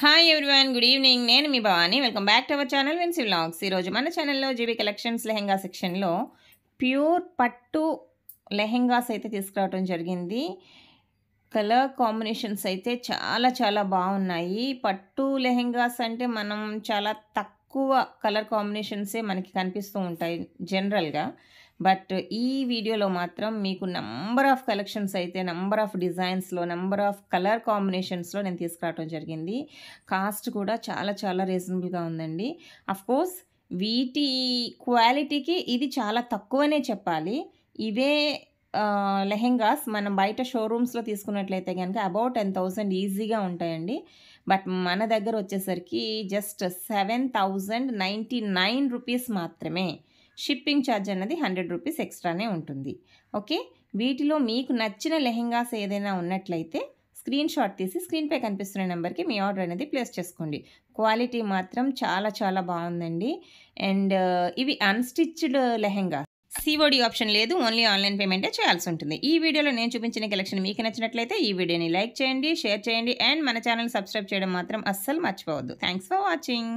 hi everyone good evening నేను మీ Bhavani welcome back to our channel Vincy vlogs ఈరోజు మన ఛానల్లో జీబీ కలెక్షన్స్ లెహెంగా సెక్షన్లో ప్యూర్ పట్టు లెహెంగాస్ అయితే తీసుకురావడం జరిగింది కలర్ కాంబినేషన్స్ అయితే చాలా చాలా బాగున్నాయి పట్టు లెహెంగాస్ అంటే మనం చాలా తక్కువ కలర్ కాంబినేషన్సే మనకి కనిపిస్తూ ఉంటాయి జనరల్గా బట్ ఈ వీడియోలో మాత్రం మీకు నంబర్ ఆఫ్ కలెక్షన్స్ అయితే నంబర్ ఆఫ్ డిజైన్స్లో నంబర్ ఆఫ్ కలర్ కాంబినేషన్స్లో నేను తీసుకురావడం జరిగింది కాస్ట్ కూడా చాలా చాలా రీజనబుల్గా ఉందండి కోర్స్ వీటి క్వాలిటీకి ఇది చాలా తక్కువనే చెప్పాలి ఇవే లెహెంగాస్ మనం బయట షోరూమ్స్లో తీసుకున్నట్లయితే కనుక అబౌట్ టెన్ థౌజండ్ ఈజీగా ఉంటాయండి బట్ మన దగ్గర వచ్చేసరికి just seven thousand ninety nine rupees మాత్రమే షిప్పింగ్ ఛార్జ్ అన్నది హండ్రెడ్ రూపీస్ ఎక్స్ట్రానే ఉంటుంది ఓకే వీటిలో మీకు నచ్చిన లెహెంగాస్ ఏదైనా ఉన్నట్లయితే స్క్రీన్ షాట్ తీసి స్క్రీన్పై కనిపిస్తున్న నెంబర్కి మీ ఆర్డర్ అనేది ప్లేస్ చేసుకోండి క్వాలిటీ మాత్రం చాలా చాలా బాగుందండి అండ్ uh, ఇవి అన్స్టిచ్డ్ లెహెంగా సిఓడి ఆప్షన్ లేదు ఓన్లీ ఆన్లైన్ పేమెంటే చేయాల్సి ఉంటుంది ఈ వీడియోలో నేను చూపించిన కలెక్షన్ మీకు నచ్చినట్లయితే ఈ వీడియోని లైక్ చేయండి షేర్ చేయండి అండ్ మన ఛానల్ సబ్స్క్రైబ్ చేయడం మాత్రం అస్సలు మర్చిపోవద్దు థ్యాంక్స్ ఫర్ వాచింగ్